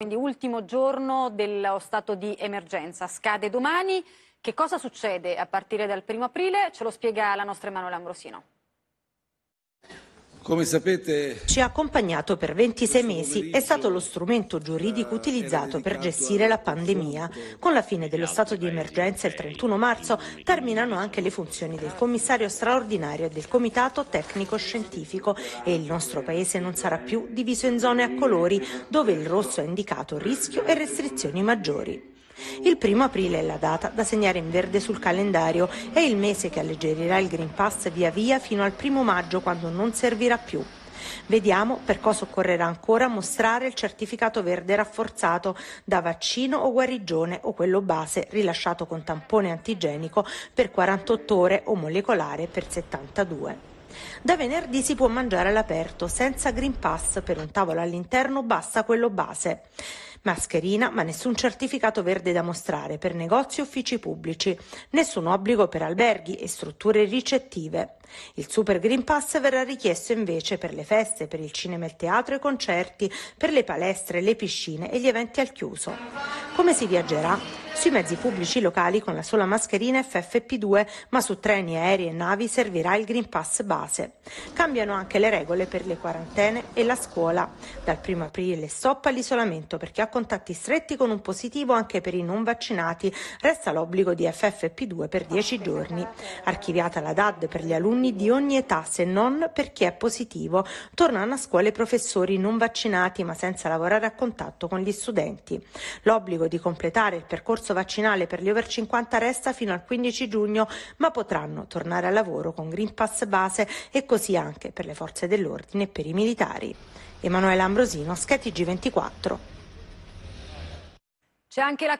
Quindi ultimo giorno dello stato di emergenza, scade domani. Che cosa succede a partire dal primo aprile? Ce lo spiega la nostra Emanuele Ambrosino. Come sapete, ci ha accompagnato per 26 mesi, è stato lo strumento giuridico utilizzato per gestire la pandemia. Con la fine dello stato di emergenza il 31 marzo terminano anche le funzioni del commissario straordinario e del comitato tecnico scientifico e il nostro paese non sarà più diviso in zone a colori dove il rosso è indicato rischio e restrizioni maggiori. Il primo aprile è la data da segnare in verde sul calendario, è il mese che alleggerirà il Green Pass via via fino al primo maggio quando non servirà più. Vediamo per cosa occorrerà ancora mostrare il certificato verde rafforzato da vaccino o guarigione o quello base rilasciato con tampone antigenico per 48 ore o molecolare per 72. Da venerdì si può mangiare all'aperto, senza Green Pass, per un tavolo all'interno basta quello base. Mascherina, ma nessun certificato verde da mostrare per negozi e uffici pubblici, nessun obbligo per alberghi e strutture ricettive. Il Super Green Pass verrà richiesto invece per le feste, per il cinema e il teatro e i concerti, per le palestre, le piscine e gli eventi al chiuso. Come si viaggerà? sui mezzi pubblici locali con la sola mascherina FFP2, ma su treni, aerei e navi servirà il Green Pass base. Cambiano anche le regole per le quarantene e la scuola. Dal 1 aprile stoppa l'isolamento per chi ha contatti stretti con un positivo anche per i non vaccinati. Resta l'obbligo di FFP2 per 10 giorni. Archiviata la DAD per gli alunni di ogni età se non per chi è positivo. Tornano a scuola i professori non vaccinati ma senza lavorare a contatto con gli studenti. L'obbligo di completare il percorso percorso vaccinale per gli over 50 resta fino al 15 giugno, ma potranno tornare al lavoro con Green Pass base e così anche per le forze dell'ordine e per i militari. Emanuele Ambrosino, SkyTG24. C'è anche la